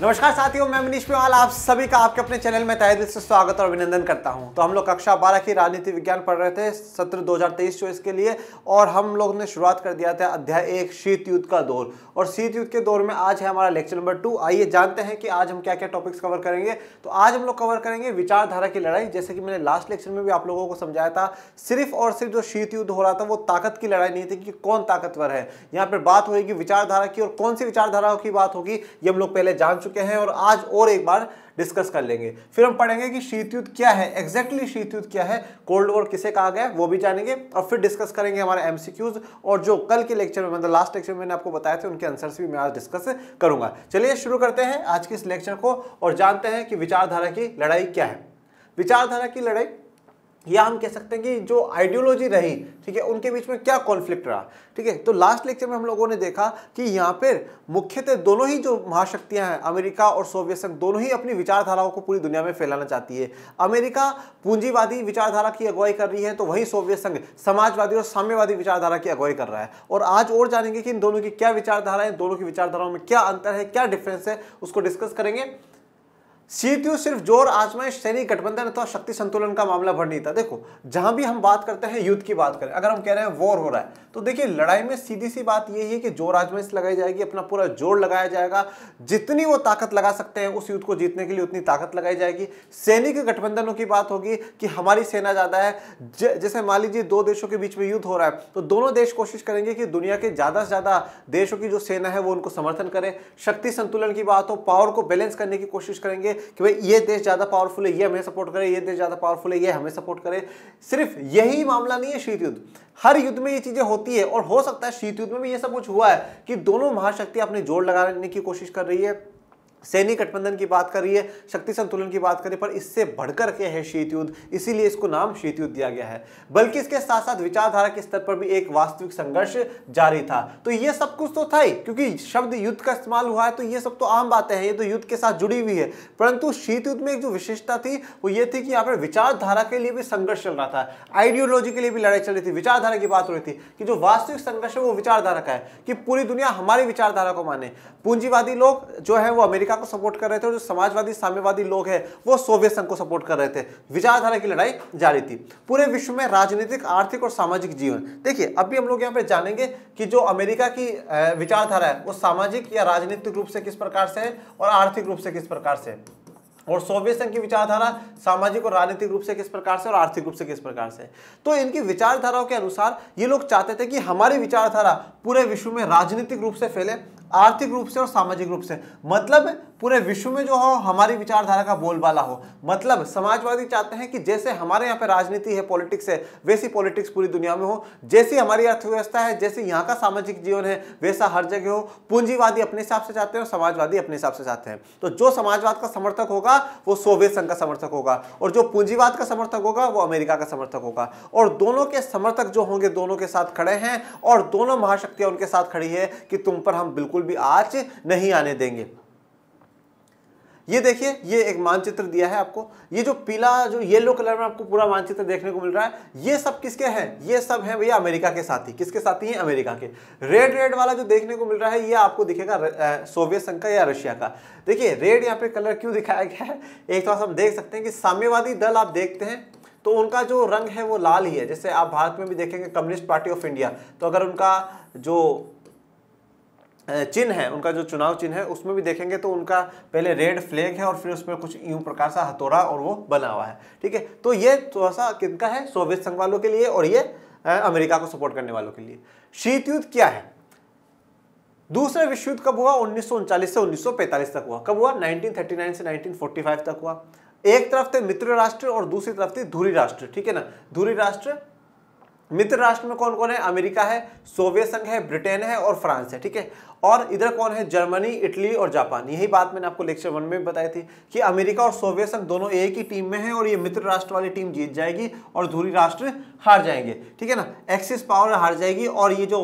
नमस्कार साथियों मैं मनीष पिवाल आप सभी का आपके अपने चैनल में तहे दिल से स्वागत और अभिनंदन करता हूं तो हम लोग कक्षा 12 की राजनीति विज्ञान पढ़ रहे थे सत्र 2023 चौबीस के लिए और हम लोग ने शुरुआत कर दिया था अध्याय एक शीत युद्ध का दौर और शीत युद्ध के दौर में आज है हमारा लेक्चर नंबर टू आइए जानते हैं कि आज हम क्या क्या टॉपिक्स कवर करेंगे तो आज हम लोग कवर करेंगे विचारधारा की लड़ाई जैसे कि मैंने लास्ट लेक्चर में भी आप लोगों को समझाया था सिर्फ और सिर्फ जो शीत युद्ध हो रहा था वो ताकत की लड़ाई नहीं थी कि कौन ताकतवर है यहाँ पर बात होगी विचारधारा की और कौन सी विचारधाराओं की बात होगी ये हम लोग पहले जान चुके हैं और आज और एक बार डिस्कस कर लेंगे फिर हम पढ़ेंगे कि शीत युद्ध क्या है एग्जैक्टली exactly शीत युद्ध क्या है कोल्ड वॉर किसे कहा गया वो भी जानेंगे और फिर डिस्कस करेंगे हमारे एमसीक्यूज और जो कल के लेक्चर में मतलब लास्ट लेक्चर में मैंने आपको बताया थे उनके आंसर्स भी मैं आज डिस्कस करूंगा चलिए शुरू करते हैं आज के इस लेक्चर को और जानते हैं कि विचारधारा की लड़ाई क्या है विचारधारा की लड़ाई या हम कह सकते हैं कि जो आइडियोलॉजी रही ठीक है उनके बीच में क्या कॉन्फ्लिक्ट रहा ठीक है तो लास्ट लेक्चर में हम लोगों ने देखा कि यहाँ पर मुख्यतः दोनों ही जो महाशक्तियाँ हैं अमेरिका और सोवियत संघ दोनों ही अपनी विचारधाराओं को पूरी दुनिया में फैलाना चाहती है अमेरिका पूंजीवादी विचारधारा की अगुवाई कर रही है तो वही सोवियत संघ समाजवादी और साम्यवादी विचारधारा की अगुवाई कर रहा है और आज और जानेंगे कि इन दोनों की क्या विचारधाराएं दोनों की विचारधाराओं में क्या अंतर है क्या डिफरेंस है उसको डिस्कस करेंगे सीपीयू सिर्फ जोर आजमाइश सैनिक गठबंधन अथवा शक्ति संतुलन का मामला भर नहीं था देखो जहां भी हम बात करते हैं युद्ध की बात करें अगर हम कह रहे हैं वॉर हो रहा है तो देखिए लड़ाई में सीधी सी बात यही है कि जोर आजमाइश लगाई जाएगी अपना पूरा जोर लगाया जाएगा जितनी वो ताकत लगा सकते हैं उस युद्ध को जीतने के लिए उतनी ताकत लगाई जाएगी सैनिक गठबंधनों की बात होगी कि हमारी सेना ज़्यादा है जैसे मान लीजिए दो देशों के बीच में युद्ध हो रहा है तो दोनों देश कोशिश करेंगे कि दुनिया के ज़्यादा से ज़्यादा देशों की जो सेना है वो उनको समर्थन करें शक्ति संतुलन की बात हो पावर को बैलेंस करने की कोशिश करेंगे कि भाई ये देश ज़्यादा पावरफुल है ये हमें सपोर्ट करे ये देश ज़्यादा पावरफुल है ये हमें सपोर्ट करे सिर्फ यही मामला नहीं है शीत युद्ध हर युद्ध में ये चीज़ें होती है और हो सकता है शीत युद्ध में भी ये सब कुछ हुआ है कि दोनों महाशक्ति अपने जोड़ लगाने की कोशिश कर रही है सैनिक गठबंधन की बात कर रही है शक्ति संतुलन की बात करें पर इससे बढ़कर के है शीत युद्ध इसीलिए इसको नाम शीत युद्ध दिया गया है बल्कि इसके साथ साथ विचारधारा के स्तर पर भी एक वास्तविक संघर्ष जारी था तो ये सब कुछ तो था ही क्योंकि शब्द युद्ध का इस्तेमाल हुआ है तो ये सब तो आम बातें हैं ये तो युद्ध के साथ जुड़ी हुई है परंतु शीत युद्ध में एक जो विशेषता थी वो ये थी कि यहाँ पर विचारधारा के लिए भी संघर्ष चल रहा था आइडियोलॉजी के लिए भी लड़ाई चल रही थी विचारधारा की बात हो रही थी कि जो वास्तविक संघर्ष है वो विचारधारा का है कि पूरी दुनिया हमारी विचारधारा को माने पूंजीवादी लोग जो है वो अमेरिका संविधान को सपोर्ट कर रहे थे और जो समाजवादी साम्यवादी लोग हैं वो सोवियत संघ को सपोर्ट कर रहे थे विचारधारा की लड़ाई जारी थी पूरे विश्व में राजनीतिक आर्थिक और सामाजिक जीवन देखिए अभी हम लोग यहाँ पे जानेंगे कि जो अमेरिका की विचारधारा है वो सामाजिक या राजनीतिक रूप से किस प्रकार से है और आर्थिक रूप से किस प्रकार से है और संघ की विचारधारा सामाजिक और राजनीतिक रूप से किस प्रकार से और आर्थिक रूप से किस प्रकार से तो इनकी विचारधाराओं के अनुसार ये लोग चाहते थे कि हमारी विचारधारा पूरे विश्व में राजनीतिक रूप से फैले आर्थिक रूप से और सामाजिक रूप से मतलब पूरे विश्व में जो हो हमारी विचारधारा का बोलबाला हो मतलब समाजवादी चाहते हैं कि जैसे हमारे यहाँ पे राजनीति है पॉलिटिक्स है वैसी पॉलिटिक्स पूरी दुनिया में हो जैसी हमारी अर्थव्यवस्था है जैसे यहाँ का सामाजिक जीवन है वैसा हर जगह हो पूंजीवादी अपने हिसाब से चाहते हैं और समाजवादी अपने हिसाब से चाहते हैं तो जो समाजवाद का समर्थक होगा वो सोवियत संघ का समर्थक होगा और जो पूंजीवाद का समर्थक होगा वो अमेरिका का समर्थक होगा और दोनों के समर्थक जो होंगे दोनों के साथ खड़े हैं और दोनों महाशक्तियां उनके साथ खड़ी है कि तुम पर हम बिल्कुल भी आज नहीं आने देंगे ये देखिए ये एक मानचित्र दिया है आपको ये जो पीला जो येलो कलर में आपको पूरा मानचित्र देखने को मिल रहा है ये सब किसके हैं ये सब हैं भैया अमेरिका के साथी किसके साथी हैं अमेरिका के रेड रेड वाला जो देखने को मिल रहा है ये आपको दिखेगा सोवियत संघ का या रशिया का देखिए रेड यहाँ पे कलर क्यों दिखाया गया है एक तो हम देख सकते हैं कि साम्यवादी दल आप देखते हैं तो उनका जो रंग है वो लाल ही है जैसे आप भारत में भी देखेंगे कम्युनिस्ट पार्टी ऑफ इंडिया तो अगर उनका जो चिन्ह है उनका जो चुनाव चिन्ह है उसमें भी देखेंगे तो उनका पहले रेड फ्लैग है और फिर उसमें कुछ यूं प्रकार सा हथौड़ा और वो बना हुआ है ठीक है तो ये थोड़ा सा किनका है सोवियत संघ वालों के लिए और ये अमेरिका को सपोर्ट करने वालों के लिए शीत युद्ध क्या है दूसरा विश्व युद्ध कब हुआ उन्नीस से उन्नीस तक हुआ कब हुआ नाइनटीन से नाइनटीन तक हुआ एक तरफ थे मित्र राष्ट्र और दूसरी तरफ थे धूरी राष्ट्र ठीक है ना धूरी राष्ट्र मित्र राष्ट्र में कौन कौन है अमेरिका है सोवियत संघ है ब्रिटेन है और फ्रांस है ठीक है और इधर कौन है जर्मनी इटली और जापान यही बात मैंने आपको लेक्चर वन में बताई थी कि अमेरिका और सोवियत संघ दोनों एक ही टीम में है और ये मित्र राष्ट्र वाली टीम जीत जाएगी और धूरी राष्ट्र हार जाएंगे ठीक है ना एक्सिस पावर हार जाएगी और ये जो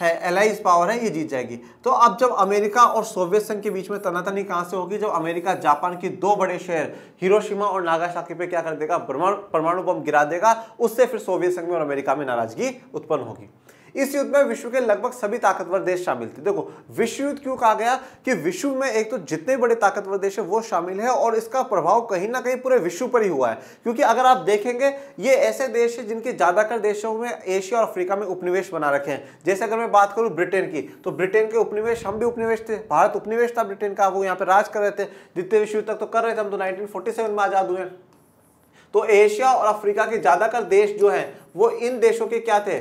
है एलाइज पावर है ये जीत जाएगी तो अब जब अमेरिका और सोवियत संघ के बीच में तनातनी कहाँ से होगी जब अमेरिका जापान की दो बड़े शहर हिरोशिमा और नागासाकी पे क्या कर देगा परमाणु बम गिरा देगा उससे फिर सोवियत संघ में और अमेरिका में नाराजगी उत्पन्न होगी इस युद्ध में विश्व के लगभग सभी ताकतवर देश शामिल थे देखो विश्व युद्ध क्यों कहा गया कि विश्व में एक तो जितने बड़े ताकतवर देश है वो शामिल है और इसका प्रभाव कहीं ना कहीं पूरे विश्व पर ही हुआ है क्योंकि अगर आप देखेंगे ये ऐसे देश है जिनके ज्यादातर देशों में एशिया और अफ्रीका में उपनिवेश बना रखे हैं जैसे अगर मैं बात करूं ब्रिटेन की तो ब्रिटेन के उपनिवेश हम भी उपनिवेश थे भारत उपनिवेश था ब्रिटेन का वो यहाँ पे राज कर रहे थे जितने विश्व युद्ध तक तो कर रहे थे हम तो सेवन में आजाद हुए तो एशिया और अफ्रीका के ज्यादातर देश जो हैं वो इन देशों के क्या थे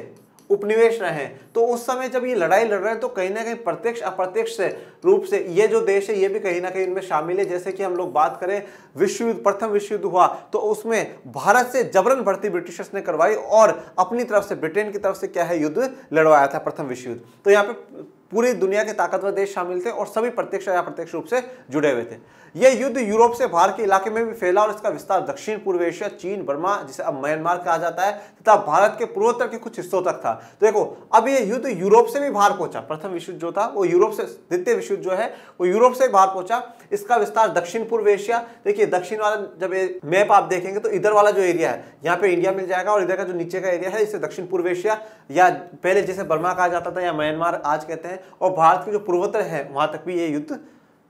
उपनिवेश रहे हैं तो उस समय जब ये लड़ाई लड़ रहे हैं तो कहीं ना कहीं प्रत्यक्ष अप्रत्यक्ष रूप से ये जो देश है ये भी कहीं ना कहीं इनमें शामिल है जैसे कि हम लोग बात करें विश्व युद्ध प्रथम विश्व युद्ध हुआ तो उसमें भारत से जबरन भर्ती ब्रिटिशर्स ने करवाई और अपनी तरफ से ब्रिटेन की तरफ से क्या है युद्ध लड़वाया था प्रथम विश्व युद्ध तो यहाँ पे पूरी दुनिया के ताकतवर देश शामिल थे और सभी प्रत्यक्ष या प्रत्यक्ष रूप से जुड़े हुए थे यह युद्ध यूरोप से बाहर के इलाके में भी फैला और इसका विस्तार दक्षिण पूर्व एशिया चीन बर्मा जिसे अब म्यांमार कहा जाता है तथा भारत के पूर्वोत्तर के कुछ हिस्सों तक था तो देखो अब यह युद्ध यूरोप से भी बाहर पहुंचा प्रथम विश्व जो था वो यूरोप से द्वितीय विश्व जो है वो यूरोप से बाहर पहुंचा इसका विस्तार दक्षिण पूर्व एशिया देखिए दक्षिण वाला जब मैप आप देखेंगे तो इधर वाला जो एरिया है यहाँ पे इंडिया मिल जाएगा और इधर का जो नीचे का एरिया है इसे दक्षिण पूर्व एशिया या पहले जैसे बर्मा कहा जाता था या म्यांमार आज कहते हैं और भारत के जो पूर्वोत्तर है वहां तक भी ये युद्ध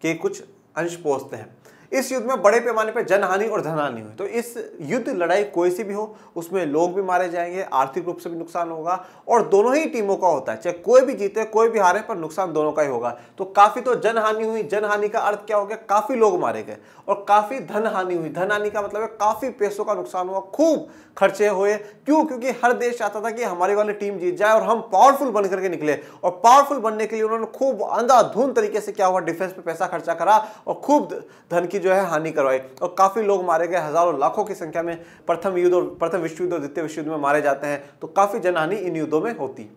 के कुछ अंश पहुँचते हैं इस युद्ध में बड़े पैमाने पर जनहानि और धनहानि हुई तो इस युद्ध लड़ाई कोई सी भी हो उसमें लोग भी मारे जाएंगे आर्थिक रूप से भी नुकसान होगा और दोनों ही टीमों का होता है चाहे कोई भी जीते कोई भी हारे पर नुकसान दोनों का ही होगा तो काफ़ी तो जनहानि हुई जनहानि का अर्थ क्या हो गया काफ़ी लोग मारे गए और काफ़ी धनहानि हुई धनहानि का मतलब है काफ़ी पैसों का नुकसान हुआ खूब खर्चे हुए क्यों क्योंकि हर देश चाहता था कि हमारी वाली टीम जीत जाए और हम पावरफुल बन करके निकले और पावरफुल बनने के लिए उन्होंने खूब अंधाधुन तरीके से क्या हुआ डिफेंस पे पैसा खर्चा करा और खूब धन की जो है हानि करवाई और काफ़ी लोग मारे गए हज़ारों लाखों की संख्या में प्रथम युद्ध और प्रथम विश्व युद्ध और द्वितीय विश्व युद्ध में मारे जाते हैं तो काफ़ी जनहानि इन युद्धों में होती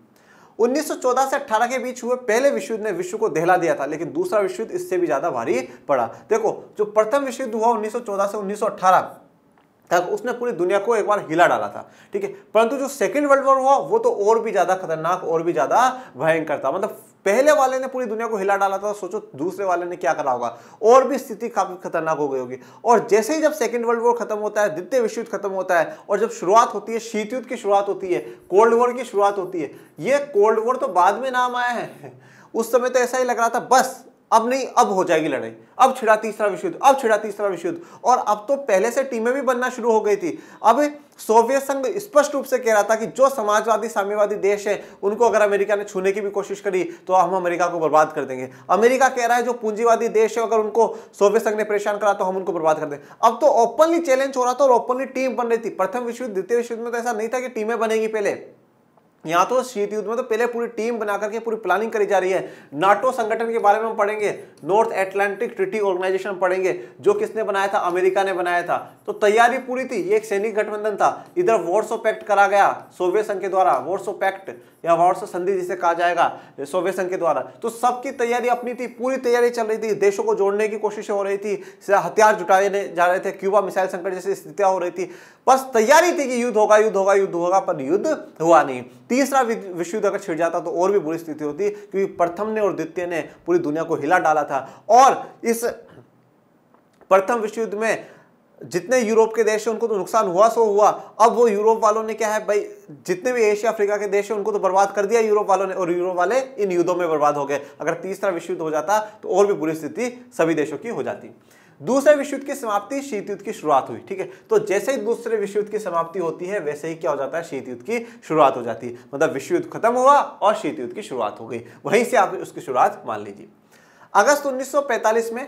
1914 से 18 के बीच हुए पहले विश्व युद्ध ने विश्व को दहला दिया था लेकिन दूसरा विश्व युद्ध इससे भी ज़्यादा भारी पड़ा देखो जो प्रथम विश्व युद्ध हुआ 1914 से 1918 तक उसने पूरी दुनिया को एक बार हिला डाला था ठीक है परंतु जो सेकेंड वर्ल्ड वॉर हुआ वो तो और भी ज़्यादा खतरनाक और भी ज़्यादा भयंकर था मतलब पहले वाले ने पूरी दुनिया को हिला डाला था सोचो दूसरे वाले ने क्या करा होगा और भी स्थिति काफ़ी खतरनाक हो गई होगी और जैसे ही जब सेकेंड वर्ल्ड वॉर खत्म होता है द्वितीय विश्व युद्ध खत्म होता है और जब शुरुआत होती है शीत युद्ध की शुरुआत होती है कोल्ड वॉर की शुरुआत होती है ये कोल्ड वॉर तो बाद में नाम आया है उस समय तो ऐसा ही लग रहा था बस अब नहीं अब हो जाएगी लड़ाई अब छिड़ा तीसरा विश्व युद्ध अब छिड़ा तीसरा विश्व युद्ध और अब तो पहले से टीमें भी बनना शुरू हो गई थी अब सोवियत संघ स्पष्ट रूप से कह रहा था कि जो समाजवादी साम्यवादी देश है उनको अगर अमेरिका ने छूने की भी कोशिश करी तो हम अमेरिका को बर्बाद कर देंगे अमेरिका कह रहा है जो पूंजीवादी देश है अगर उनको सोवियत संघ ने परेशान करा तो हम उनको बर्बाद कर देंगे अब तो ओपनली चैलेंज हो रहा था और ओपनली टीम बन रही थी प्रथम विश्व युद्ध द्वितीय विश्व युद्ध में तो ऐसा नहीं था कि टीमें बनेगी पहले यहाँ तो शीत युद्ध में तो पहले पूरी टीम बना करके पूरी प्लानिंग करी जा रही है नाटो संगठन के बारे में हम पढ़ेंगे नॉर्थ एटलांटिक ट्रिटी ऑर्गेनाइजेशन पढ़ेंगे जो किसने बनाया था अमेरिका ने बनाया था तो तैयारी पूरी थी ये एक सैनिक गठबंधन था इधर वॉर्सो पैक्ट करा गया सोवियत संघ के द्वारा वॉर्सो पैक्ट या वॉर्सो संधि जिसे कहा जाएगा सोवियत संघ के द्वारा तो सबकी तैयारी अपनी थी पूरी तैयारी चल रही थी देशों को जोड़ने की कोशिशें हो रही थी हथियार जुटाए जा रहे थे क्यूबा मिसाइल संकट जैसी स्थितियां हो रही थी बस तैयारी थी कि युद्ध होगा युद्ध होगा युद्ध होगा पर युद्ध हुआ नहीं तीसरा विश्व युद्ध अगर छिड़ जाता तो और भी बुरी स्थिति होती क्योंकि प्रथम ने और द्वितीय ने पूरी दुनिया को हिला डाला था और इस प्रथम विश्व युद्ध में जितने यूरोप के देश हैं उनको तो नुकसान हुआ सो हुआ अब वो यूरोप वालों ने क्या है भाई जितने भी एशिया अफ्रीका के देश हैं उनको तो बर्बाद कर दिया यूरोप वालों ने और यूरोप वाले इन युद्धों में बर्बाद हो गए अगर तीसरा विश्व युद्ध हो जाता तो और भी बुरी स्थिति सभी देशों की हो जाती दूसरे विश्व युद्ध की समाप्ति शीत युद्ध की शुरुआत हुई ठीक है तो जैसे ही दूसरे विश्व युद्ध की समाप्ति होती है वैसे ही क्या हो जाता है शीत युद्ध की शुरुआत हो जाती है मतलब विश्व युद्ध खत्म हुआ और शीत युद्ध की शुरुआत हो गई वहीं से आप उसकी शुरुआत मान लीजिए अगस्त उन्नीस में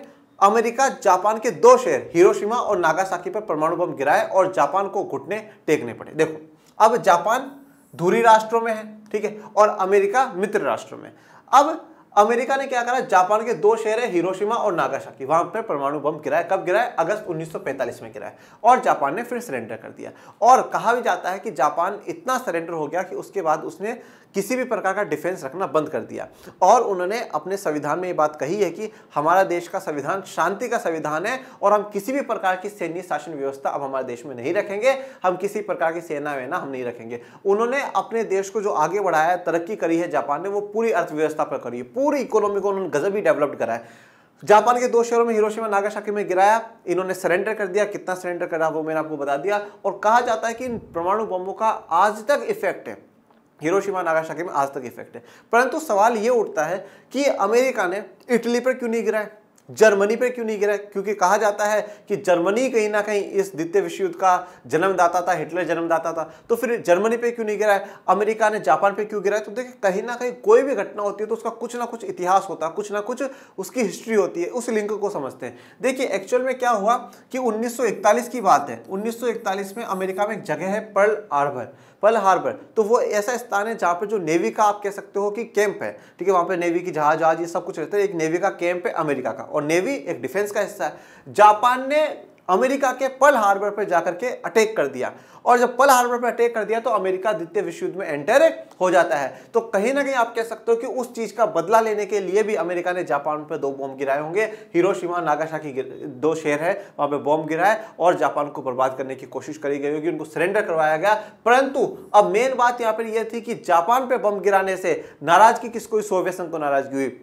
अमेरिका जापान के दो शहर हिरोशिमा और नागासाकी पर परमाणु बम गिराए और जापान को घुटने टेकने पड़े देखो अब जापान धूरी राष्ट्रों में है ठीक है और अमेरिका मित्र राष्ट्रों में अब अमेरिका ने क्या करा जापान के दो शहर है हिरोशिमा और की वहां पर परमाणु बम गिराया कब गिराया अगस्त 1945 में गिराया और जापान ने फिर सरेंडर कर दिया और कहा भी जाता है कि जापान इतना सरेंडर हो गया कि उसके बाद उसने किसी भी प्रकार का डिफेंस रखना बंद कर दिया और उन्होंने अपने संविधान में ये बात कही है कि हमारा देश का संविधान शांति का संविधान है और हम किसी भी प्रकार की सैन्य शासन व्यवस्था अब हमारे देश में नहीं रखेंगे हम किसी प्रकार की सेना वेना हम नहीं रखेंगे उन्होंने अपने देश को जो आगे बढ़ाया तरक्की करी है जापान ने वो पूरी अर्थव्यवस्था पर करी है पूरी इकोनॉमी को उन्होंने गजब ही डेवलप कराया जापान के दो शहरों में हिरोशिमा नागासाकी में गिराया इन्होंने सरेंडर कर दिया कितना सरेंडर करा वो मैंने आपको बता दिया और कहा जाता है कि इन परमाणु बमों का आज तक इफेक्ट है हिरोशिमा नागासाकी में आज तक इफेक्ट है परंतु सवाल ये उठता है कि अमेरिका ने इटली पर क्यों नहीं गिराया जर्मनी पर क्यों नहीं गिरा क्योंकि कहा जाता है कि जर्मनी कहीं ना कहीं इस द्वितीय विश्व युद्ध का जन्मदाता था हिटलर जन्मदाता था तो फिर जर्मनी पर क्यों नहीं गिराया अमेरिका ने जापान पर क्यों गिराया तो देखिए कहीं ना कहीं कोई भी घटना होती है तो उसका कुछ ना कुछ इतिहास होता है कुछ ना कुछ उसकी हिस्ट्री होती है उस लिंक को समझते हैं देखिए एक्चुअल में क्या हुआ कि उन्नीस की बात है उन्नीस में अमेरिका में एक जगह है पर्ल आर्बर पल हार्बर तो वो ऐसा स्थान है जहाँ पर जो नेवी का आप कह सकते हो कि कैंप है ठीक है वहाँ पर नेवी की जहाज जहाज ये सब कुछ रहता है एक नेवी का कैंप है अमेरिका का और नेवी एक डिफेंस का हिस्सा है जापान ने अमेरिका के पल हार्बर पर जाकर के अटैक कर दिया और जब पल हार्बर पर अटैक कर दिया तो अमेरिका द्वितीय विश्व युद्ध में एंटर हो जाता है तो कहीं ना कहीं आप कह सकते हो कि उस चीज का बदला लेने के लिए भी अमेरिका ने जापान पर दो बॉम्ब गिराए होंगे हिरोशिमा की दो शहर है वहां पर बॉम्ब गिराए और जापान को बर्बाद करने की कोशिश करी गई होगी उनको सरेंडर करवाया गया परंतु अब मेन बात यहां पर यह थी कि जापान पर बम गिराने से नाराजगी किसको सोवियत संघ को नाराजगी हुई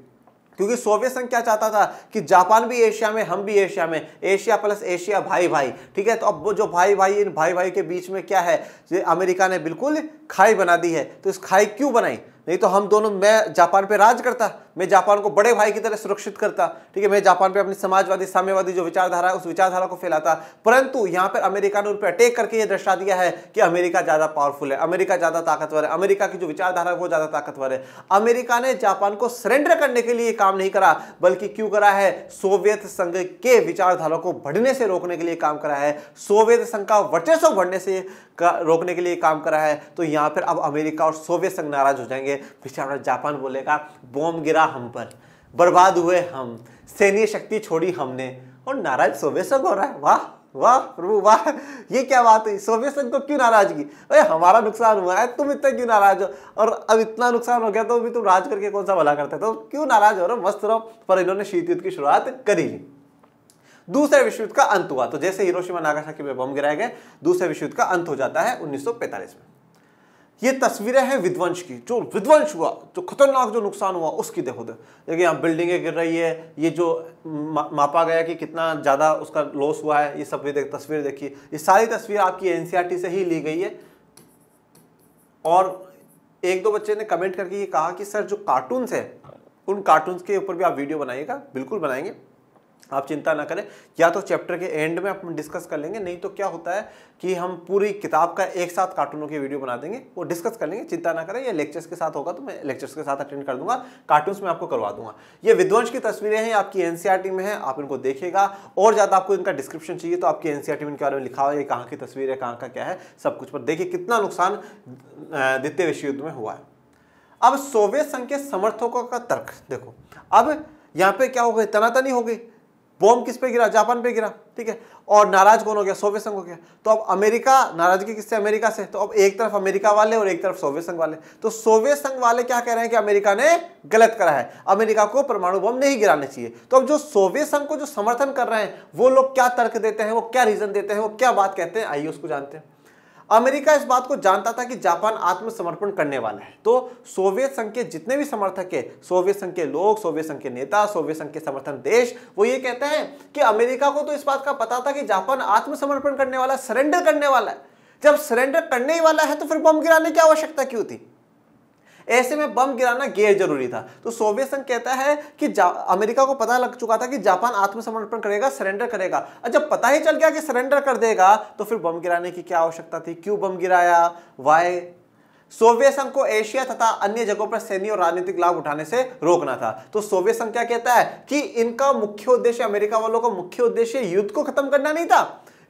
क्योंकि सोवियत संघ क्या चाहता था कि जापान भी एशिया में हम भी एशिया में एशिया प्लस एशिया भाई भाई ठीक है तो अब वो जो भाई भाई इन भाई भाई के बीच में क्या है अमेरिका ने बिल्कुल खाई बना दी है तो इस खाई क्यों बनाई नहीं तो हम दोनों मैं जापान पे राज करता मैं जापान को बड़े भाई की तरह सुरक्षित करता ठीक है मैं जापान पे अपनी समाजवादी साम्यवादी जो विचारधारा है उस विचारधारा को फैलाता परंतु यहाँ पर अमेरिका ने उन पर अटैक करके ये दर्शा दिया है कि अमेरिका ज़्यादा पावरफुल है अमेरिका ज़्यादा ताकतवर है अमेरिका की जो विचारधारा है वो ज़्यादा ताकतवर है अमेरिका ने जापान को सरेंडर करने के लिए काम नहीं करा बल्कि क्यों करा है सोवियत संघ के विचारधारा को बढ़ने से रोकने के लिए काम करा है सोवियत संघ का वर्चस्व बढ़ने से रोकने के लिए काम करा है तो यहाँ पर अब अमेरिका और सोवियत संघ नाराज हो जाएंगे बोलेंगे पिछड़ा जापान बोलेगा बॉम्ब गिरा हम पर बर्बाद हुए हम सैन्य शक्ति छोड़ी हमने और नाराज सोवियत संघ हो रहा है वाह वाह प्रभु वाह ये क्या बात है सोवियत संघ को क्यों नाराजगी अरे हमारा नुकसान हुआ है तुम इतना क्यों नाराज हो और अब इतना नुकसान हो गया तो भी तुम राज करके कौन सा भला करते तो क्यों नाराज हो रहे मस्त रहो पर इन्होंने शीत युद्ध की शुरुआत करी ली दूसरे विश्व युद्ध का अंत हुआ तो जैसे हिरोशिमा नागासाकी में बम गिराए गए दूसरे विश्व युद्ध का अंत हो जाता है 1945 में ये तस्वीरें हैं विध्वंस की जो विध्वंश हुआ जो खतरनाक जो नुकसान हुआ उसकी देखो देखिए यहाँ बिल्डिंगें गिर रही है ये जो मा, मापा गया कि कितना ज़्यादा उसका लॉस हुआ है ये सब भी देख तस्वीर देखिए ये सारी तस्वीर आपकी एन e से ही ली गई है और एक दो बच्चे ने कमेंट करके ये कहा कि सर जो कार्टून्स हैं उन कार्टून्स के ऊपर भी आप वीडियो बनाइएगा बिल्कुल बनाएंगे आप चिंता ना करें या तो चैप्टर के एंड में आप डिस्कस कर लेंगे नहीं तो क्या होता है कि हम पूरी किताब का एक साथ कार्टूनों की वीडियो बना देंगे वो डिस्कस कर लेंगे चिंता ना करें ये लेक्चर्स के साथ होगा तो मैं लेक्चर्स के साथ अटेंड कर दूंगा कार्टून्स में आपको करवा दूंगा ये विध्वंस की तस्वीरें हैं आपकी एनसीआर में है आप इनको देखेगा और ज़्यादा आपको इनका डिस्क्रिप्शन चाहिए तो आपकी एनसीआर में बारे में लिखा हुआ है कहाँ की तस्वीर है कहाँ का क्या है सब कुछ पर देखिए कितना नुकसान द्वितीय विश्व युद्ध में हुआ है अब सोवियत संघ के समर्थकों का तर्क देखो अब यहाँ पे क्या हो गई तनातनी हो गई बॉम्ब किस पे गिरा जापान पे गिरा ठीक है और नाराज कौन हो गया सोवियत संघ हो गया तो अब अमेरिका नाराजगी किससे अमेरिका से तो अब एक तरफ अमेरिका वाले और एक तरफ सोवियत संघ वाले तो सोवियत संघ वाले क्या कह रहे हैं कि अमेरिका ने गलत करा है अमेरिका को परमाणु बम नहीं गिराने चाहिए तो अब जो सोवियत संघ को जो समर्थन कर रहे हैं वो लोग क्या तर्क देते हैं वो क्या रीजन देते हैं वो क्या बात कहते हैं आइए उसको जानते हैं अमेरिका इस बात को जानता था कि जापान आत्मसमर्पण करने वाला है तो सोवियत संघ के जितने भी समर्थक है सोवियत संघ के लोग सोवियत संघ के नेता सोवियत संघ के समर्थन देश वो ये कहते हैं कि अमेरिका को तो इस बात का पता था कि जापान आत्मसमर्पण करने वाला सरेंडर करने वाला है जब सरेंडर करने ही वाला है तो फिर बम गिराने की आवश्यकता क्यों थी ऐसे में बम गिराना गैर जरूरी था तो सोवियत संघ कहता है कि अमेरिका को पता लग चुका था कि जापान आत्मसमर्पण करेगा सरेंडर करेगा और जब पता ही चल गया कि सरेंडर कर देगा तो फिर बम गिराने की क्या आवश्यकता थी क्यों बम गिराया वाई सोवियत संघ को एशिया तथा अन्य जगहों पर सैन्य और राजनीतिक लाभ उठाने से रोकना था तो सोवियत संघ क्या कहता है कि इनका मुख्य उद्देश्य अमेरिका वालों का मुख्य उद्देश्य युद्ध को खत्म करना नहीं था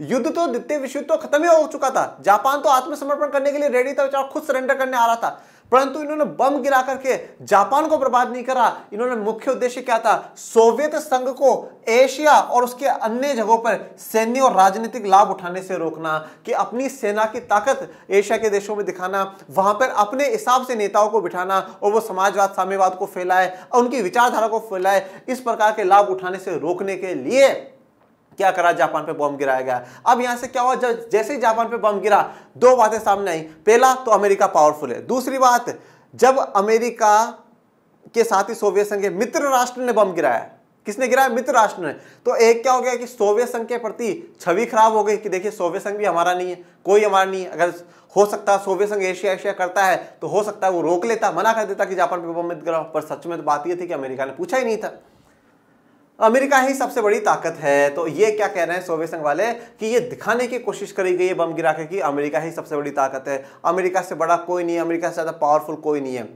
युद्ध तो द्वितीय विश्व युद्ध तो खत्म ही हो चुका था जापान तो आत्मसमर्पण करने के लिए रेडी था खुद सरेंडर करने आ रहा था परंतु इन्होंने बम गिरा करके जापान को बर्बाद नहीं करा इन्होंने मुख्य उद्देश्य क्या था सोवियत संघ को एशिया और उसके अन्य जगहों पर सैन्य और राजनीतिक लाभ उठाने से रोकना कि अपनी सेना की ताकत एशिया के देशों में दिखाना वहां पर अपने हिसाब से नेताओं को बिठाना और वो समाजवाद साम्यवाद को फैलाए और उनकी विचारधारा को फैलाए इस प्रकार के लाभ उठाने से रोकने के लिए क्या करा जापान पे बम गिराया गया अब यहां से क्या हुआ जब जैसे ही जापान पे बम गिरा दो बातें सामने आई पहला तो अमेरिका पावरफुल है दूसरी बात जब अमेरिका के साथ ही सोवियत संघ के मित्र राष्ट्र ने बम गिराया किसने गिराया मित्र राष्ट्र ने तो एक क्या हो गया कि सोवियत संघ के प्रति छवि खराब हो गई कि देखिए सोवियत संघ भी हमारा नहीं है कोई हमारा नहीं है अगर हो सकता है सोवियत संघ एशिया एशिया करता है तो हो सकता है वो रोक लेता मना कर देता कि जापान पे बम मित्र गिराओ पर सच में तो बात ये थी कि अमेरिका ने पूछा ही नहीं था अमेरिका ही सबसे बड़ी ताकत है तो ये क्या कह रहे हैं सोवियत संघ वाले कि ये दिखाने की कोशिश करी गई है बम गिरा के कि अमेरिका ही सबसे बड़ी ताकत है अमेरिका से बड़ा कोई नहीं है अमेरिका से ज़्यादा पावरफुल कोई नहीं है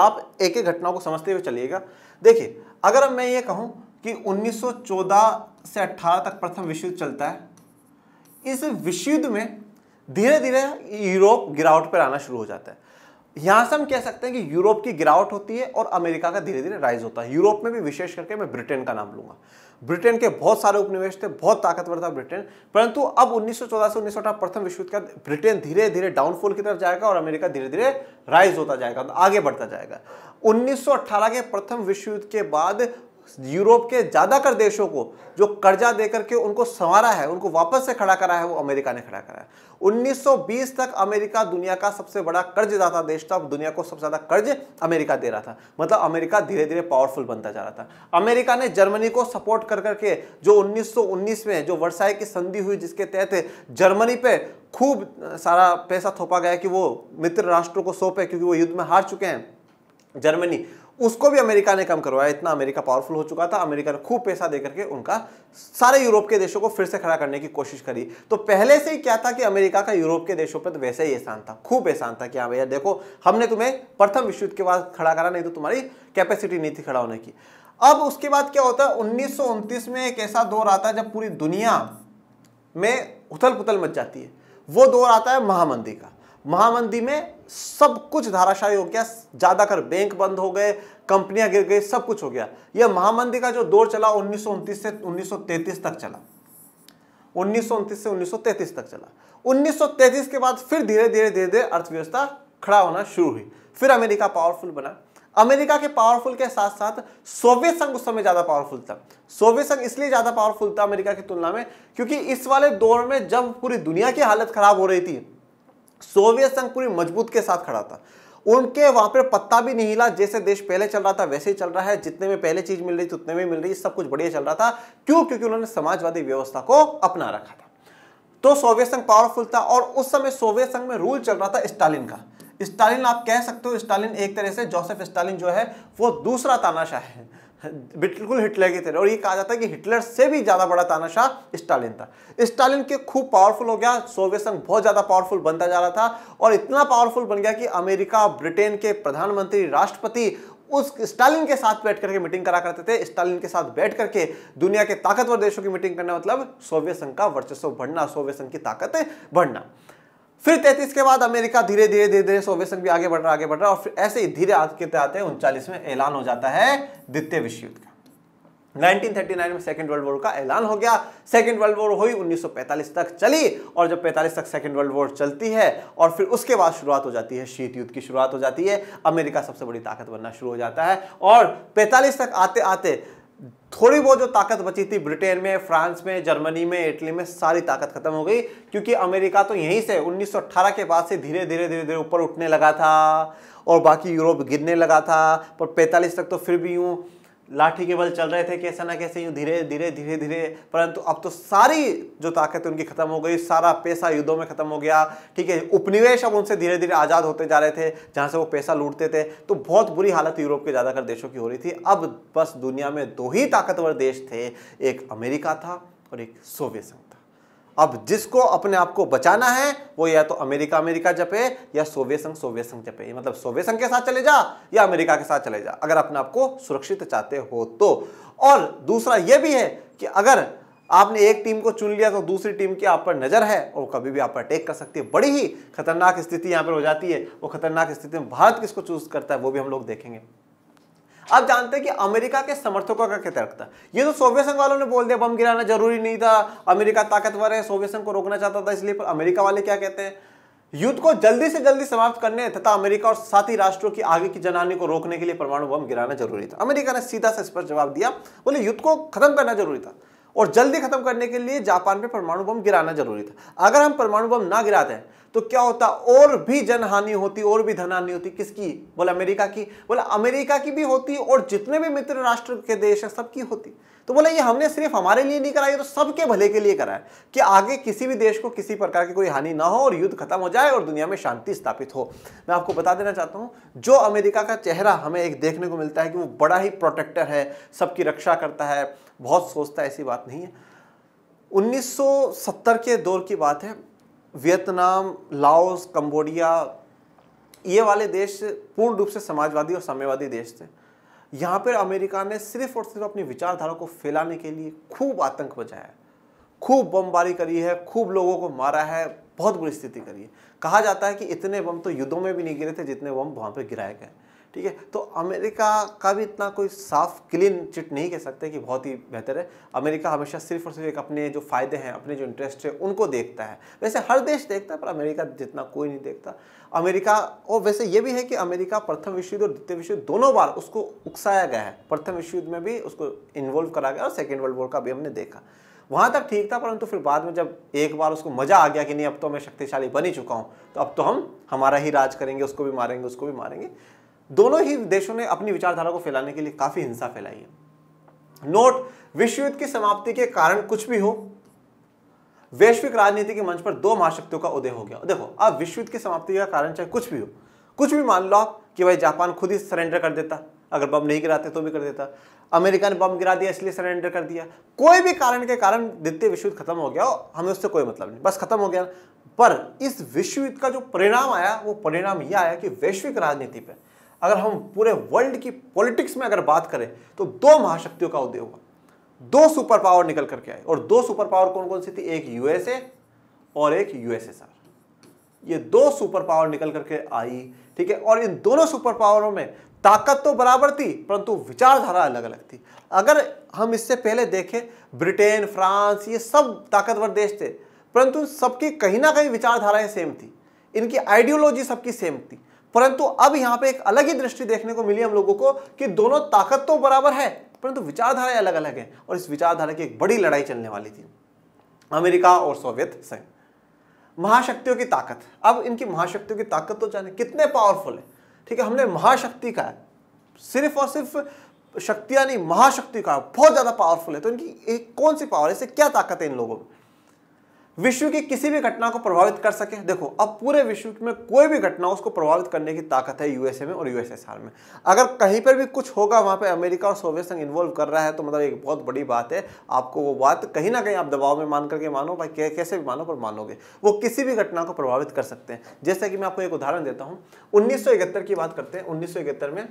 आप एक एक घटनाओं को समझते हुए चलिएगा देखिए अगर मैं ये कहूँ कि उन्नीस से अट्ठारह तक प्रथम विश्व युद्ध चलता है इस विश्व युद्ध में धीरे धीरे यूरोप गिरावट पर आना शुरू हो जाता है यहां से हम कह सकते हैं कि यूरोप की गिरावट होती है और अमेरिका का धीरे धीरे राइज होता है यूरोप में भी विशेष करके मैं ब्रिटेन का नाम लूंगा ब्रिटेन के बहुत सारे उपनिवेश थे बहुत ताकतवर था ब्रिटेन परंतु अब 1914 से उन्नीस प्रथम विश्व युद्ध का ब्रिटेन धीरे धीरे डाउनफॉल की तरफ जाएगा और अमेरिका धीरे धीरे राइज होता जाएगा आगे बढ़ता जाएगा 1918 के प्रथम विश्व युद्ध के बाद यूरोप के ज़्यादातर देशों को जो कर्जा देकर के उनको संवारा है उनको वापस से खड़ा करा है वो अमेरिका ने खड़ा करा है 1920 तक अमेरिका दुनिया का सबसे बड़ा कर्जदाता देश था दुनिया को सबसे ज़्यादा कर्ज अमेरिका दे रहा था मतलब अमेरिका धीरे धीरे पावरफुल बनता जा रहा था अमेरिका ने जर्मनी को सपोर्ट कर करके जो उन्नीस में जो वर्षाई की संधि हुई जिसके तहत जर्मनी पर खूब सारा पैसा थोपा गया कि वो मित्र राष्ट्रों को सौंपे क्योंकि वो युद्ध में हार चुके हैं जर्मनी उसको भी अमेरिका ने कम करवाया इतना अमेरिका पावरफुल हो चुका था अमेरिका ने खूब पैसा दे करके उनका सारे यूरोप के देशों को फिर से खड़ा करने की कोशिश करी तो पहले से ही क्या था कि अमेरिका का यूरोप के देशों पर तो वैसे ही एहसान था खूब एहसान था कि हाँ भैया देखो हमने तुम्हें प्रथम विश्व युद्ध के बाद खड़ा करा नहीं तो तुम्हारी कैपेसिटी नहीं थी खड़ा होने की अब उसके बाद क्या होता है उन्नीस में एक ऐसा दौर आता है जब पूरी दुनिया में उथल पुथल मच जाती है वो दौर आता है महामंदी का महामंदी में सब कुछ धाराशाही हो गया ज़्यादातर बैंक बंद हो गए कंपनियां गिर गई सब कुछ हो गया यह महामंदी का जो दौर चला उन्नीस से उन्नीस तक चला उन्नीस से उन्नीस तक चला उन्नीस के बाद फिर धीरे धीरे धीरे धीरे अर्थव्यवस्था खड़ा होना शुरू हुई फिर अमेरिका पावरफुल बना अमेरिका के पावरफुल के साथ साथ सोवियत संघ उस समय ज्यादा पावरफुल था सोवियत संघ इसलिए ज्यादा पावरफुल था अमेरिका की तुलना में क्योंकि इस वाले दौर में जब पूरी दुनिया की हालत खराब हो रही थी सोवियत संघ पूरी मजबूत के साथ खड़ा था उनके वहां पर पत्ता भी नहीं हिला जैसे देश पहले चल रहा था वैसे ही चल रहा है जितने में पहले चीज मिल रही थी उतने में मिल रही सब कुछ बढ़िया चल रहा था क्यों क्योंकि उन्होंने समाजवादी व्यवस्था को अपना रखा था तो सोवियत संघ पावरफुल था और उस समय सोवियत संघ में रूल चल रहा था स्टालिन का स्टालिन आप कह सकते हो स्टालिन एक तरह से जोसेफ स्टालिन जो है वो दूसरा तानाशाह है बिल्कुल हिटलर की तरह और ये कहा जाता है कि हिटलर से भी ज़्यादा बड़ा तानाशाह स्टालिन था स्टालिन के खूब पावरफुल हो गया सोवियत संघ बहुत ज़्यादा पावरफुल बनता जा रहा था और इतना पावरफुल बन गया कि अमेरिका ब्रिटेन के प्रधानमंत्री राष्ट्रपति उस स्टालिन के साथ बैठ करके मीटिंग करा करते थे स्टालिन के साथ बैठ करके दुनिया के ताकतवर देशों की मीटिंग करना मतलब सोवियत संघ का वर्चस्व बढ़ना सोवियत संघ की ताकत बढ़ना फिर तैतीस के बाद अमेरिका धीरे धीरे धीरे धीरे सोवियत संघ भी आगे बढ़ रहा आगे बढ़ रहा और फिर ऐसे ही धीरे आते आते उनचालीस में ऐलान हो जाता है द्वितीय विश्व युद्ध का 1939 में सेकेंड वर्ल्ड वॉर का ऐलान हो गया सेकेंड वर्ल्ड वॉर हुई 1945 तक चली और जब 45 तक सेकेंड वर्ल्ड वॉर चलती है और फिर उसके बाद शुरुआत हो जाती है शीत युद्ध की शुरुआत हो जाती है अमेरिका सबसे बड़ी ताकत बनना शुरू हो जाता है और पैंतालीस तक आते आते थोड़ी बहुत जो ताकत बची थी ब्रिटेन में फ्रांस में जर्मनी में इटली में सारी ताकत खत्म हो गई क्योंकि अमेरिका तो यहीं से 1918 के बाद से धीरे धीरे धीरे धीरे ऊपर उठने लगा था और बाकी यूरोप गिरने लगा था पर 45 तक तो फिर भी यूँ लाठी के बल चल रहे थे कैसे ना कैसे यूँ धीरे धीरे धीरे धीरे परंतु अब तो सारी जो ताकत उनकी खत्म हो गई सारा पैसा युद्धों में खत्म हो गया ठीक है उपनिवेश अब उनसे धीरे धीरे आज़ाद होते जा रहे थे जहाँ से वो पैसा लूटते थे तो बहुत बुरी हालत यूरोप के ज़्यादातर देशों की हो रही थी अब बस दुनिया में दो ही ताकतवर देश थे एक अमेरिका था और एक सोवियत संघ था अब जिसको अपने आप को बचाना है वो या तो अमेरिका अमेरिका जपे या सोवियत संघ सोवियत संघ जपे मतलब सोवियत संघ के साथ चले जा या अमेरिका के साथ चले जा अगर अपने आप को सुरक्षित चाहते हो तो और दूसरा ये भी है कि अगर आपने एक टीम को चुन लिया तो दूसरी टीम की आप पर नज़र है और कभी भी आप पर अटैक कर सकती है बड़ी ही खतरनाक स्थिति यहाँ पर हो जाती है वो खतरनाक स्थिति में भारत किसको चूज करता है वो भी हम लोग देखेंगे आप जानते हैं कि अमेरिका के समर्थकों का क्या तर्क था ये तो सोवियत संघ वालों ने बोल दिया बम गिराना जरूरी नहीं था अमेरिका ताकतवर है सोवियत संघ को रोकना चाहता था इसलिए पर अमेरिका वाले क्या कहते हैं युद्ध को जल्दी से जल्दी समाप्त करने तथा अमेरिका और साथी राष्ट्रों की आगे की जनानी को रोकने के लिए परमाणु बम गिराना जरूरी था अमेरिका ने सीधा सा स्पष्ट जवाब दिया बोले युद्ध को खत्म करना जरूरी था और जल्दी खत्म करने के लिए जापान पे परमाणु बम गिराना जरूरी था अगर हम परमाणु बम ना गिराते हैं तो क्या होता और भी जनहानि होती और भी धनहानि होती किसकी बोला अमेरिका की बोला अमेरिका की भी होती और जितने भी मित्र राष्ट्र के देश है सबकी होती तो बोला ये हमने सिर्फ हमारे लिए नहीं कराया तो सबके भले के लिए कराया कि आगे किसी भी देश को किसी प्रकार की कोई हानि ना हो और युद्ध खत्म हो जाए और दुनिया में शांति स्थापित हो मैं आपको बता देना चाहता हूँ जो अमेरिका का चेहरा हमें एक देखने को मिलता है कि वो बड़ा ही प्रोटेक्टर है सबकी रक्षा करता है बहुत सोचता है ऐसी बात नहीं है 1970 के दौर की बात है वियतनाम लाओस कंबोडिया ये वाले देश पूर्ण रूप से समाजवादी और साम्यवादी देश थे यहाँ पर अमेरिका ने सिर्फ और सिर्फ अपनी विचारधारा को फैलाने के लिए खूब आतंक बचाया खूब बमबारी करी है खूब लोगों को मारा है बहुत बुरी स्थिति करी है कहा जाता है कि इतने बम तो युद्धों में भी नहीं गिरे थे जितने बम वहाँ पर गिराए गए ठीक है तो अमेरिका का भी इतना कोई साफ क्लीन चिट नहीं कह सकते कि बहुत ही बेहतर है अमेरिका हमेशा सिर्फ और सिर्फ एक अपने जो फ़ायदे हैं अपने जो इंटरेस्ट है उनको देखता है वैसे हर देश देखता है पर अमेरिका जितना कोई नहीं देखता अमेरिका और वैसे ये भी है कि अमेरिका प्रथम विश्व युद्ध और द्वितीय विश्व युद्ध दोनों बार उसको उकसाया गया है प्रथम विश्व युद्ध में भी उसको इन्वॉल्व करा गया और सेकेंड वर्ल्ड वॉर का भी हमने देखा वहाँ तक ठीक था परंतु फिर बाद में जब एक बार उसको मज़ा आ गया कि नहीं अब तो मैं शक्तिशाली बन ही चुका हूँ तो अब तो हम हमारा ही राज करेंगे उसको भी मारेंगे उसको भी मारेंगे दोनों ही देशों ने अपनी विचारधारा को फैलाने के लिए काफ़ी हिंसा फैलाई है नोट विश्व युद्ध की समाप्ति के कारण कुछ भी हो वैश्विक राजनीति के मंच पर दो महाशक्तियों का उदय हो गया देखो अब विश्व युद्ध की समाप्ति का कारण चाहे कुछ भी हो कुछ भी मान लो आप कि भाई जापान खुद ही सरेंडर कर देता अगर बम नहीं गिराते तो भी कर देता अमेरिका ने बम गिरा दिया इसलिए सरेंडर कर दिया कोई भी कारण के कारण द्वितीय विश्व युद्ध खत्म हो गया हमें उससे कोई मतलब नहीं बस खत्म हो गया पर इस विश्व युद्ध का जो परिणाम आया वो परिणाम यह आया कि वैश्विक राजनीति पर अगर हम पूरे वर्ल्ड की पॉलिटिक्स में अगर बात करें तो दो महाशक्तियों का उदय हुआ दो सुपर पावर निकल करके आए और दो सुपर पावर कौन कौन सी थी एक यूएसए और एक यूएसएसआर ये दो सुपर पावर निकल करके आई ठीक है और इन दोनों सुपर पावरों में ताकत तो बराबर थी परंतु विचारधारा अलग अलग थी अगर हम इससे पहले देखें ब्रिटेन फ्रांस ये सब ताकतवर देश थे परंतु सबकी कहीं ना कहीं विचारधाराएं सेम थी इनकी आइडियोलॉजी सबकी सेम थी परंतु अब यहां पे एक अलग ही दृष्टि देखने को मिली हम लोगों को कि दोनों ताकत तो बराबर है परंतु विचारधाराएं अलग अलग हैं और इस विचारधारा की एक बड़ी लड़ाई चलने वाली थी अमेरिका और सोवियत संघ महाशक्तियों की ताकत अब इनकी महाशक्तियों की ताकत तो जाने कितने पावरफुल है ठीक है हमने महाशक्ति का सिर्फ और सिर्फ शक्तियां नहीं महाशक्ति का बहुत ज़्यादा पावरफुल है तो इनकी एक कौन सी पावर है इससे क्या ताकत है इन लोगों में विश्व की किसी भी घटना को प्रभावित कर सके देखो अब पूरे विश्व में कोई भी घटना उसको प्रभावित करने की ताकत है यूएसए में और यूएसएसआर में अगर कहीं पर भी कुछ होगा वहां पे अमेरिका और सोवियत संघ इन्वॉल्व कर रहा है तो मतलब एक बहुत बड़ी बात है आपको वो बात कहीं ना कहीं आप दबाव में मान करके मानो भाई कैसे भी मानो पर मानोगे वो किसी भी घटना को प्रभावित कर सकते हैं जैसे कि मैं आपको एक उदाहरण देता हूँ उन्नीस की बात करते हैं उन्नीस में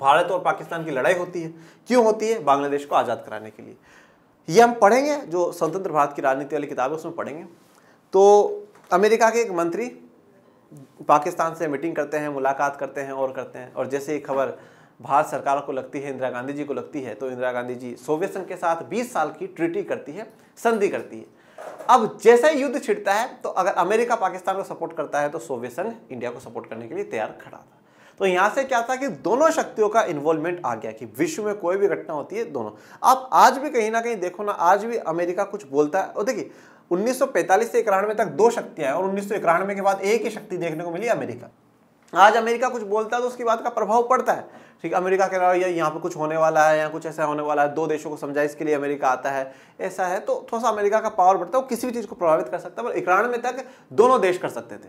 भारत और पाकिस्तान की लड़ाई होती है क्यों होती है बांग्लादेश को आज़ाद कराने के लिए ये हम पढ़ेंगे जो स्वतंत्र भारत की राजनीति वाली किताब है उसमें पढ़ेंगे तो अमेरिका के एक मंत्री पाकिस्तान से मीटिंग करते हैं मुलाकात करते हैं और करते हैं और जैसे ये खबर भारत सरकार को लगती है इंदिरा गांधी जी को लगती है तो इंदिरा गांधी जी सोवियत संघ के साथ 20 साल की ट्रिटी करती है संधि करती है अब जैसा ही युद्ध छिड़ता है तो अगर अमेरिका पाकिस्तान को सपोर्ट करता है तो सोवियत संघ इंडिया को सपोर्ट करने के लिए तैयार खड़ा था तो यहां से क्या था कि दोनों शक्तियों का इन्वॉल्वमेंट आ गया कि विश्व में कोई भी घटना होती है दोनों आप आज भी कहीं ना कहीं देखो ना आज भी अमेरिका कुछ बोलता है और देखिए 1945 से इक्यानवे तक दो शक्तियां हैं और उन्नीस के बाद एक ही शक्ति देखने को मिली अमेरिका आज अमेरिका कुछ बोलता है तो उसकी बात का प्रभाव पड़ता है ठीक है अमेरिका के अलावा यहाँ पर कुछ होने वाला है या कुछ ऐसा होने वाला है दो देशों को समझा इसके लिए अमेरिका आता है ऐसा है तो थोड़ा सा अमेरिका का पावर बढ़ता है वो किसी भी चीज़ को प्रभावित कर सकता है पर इक्यानवे तक दोनों देश कर सकते थे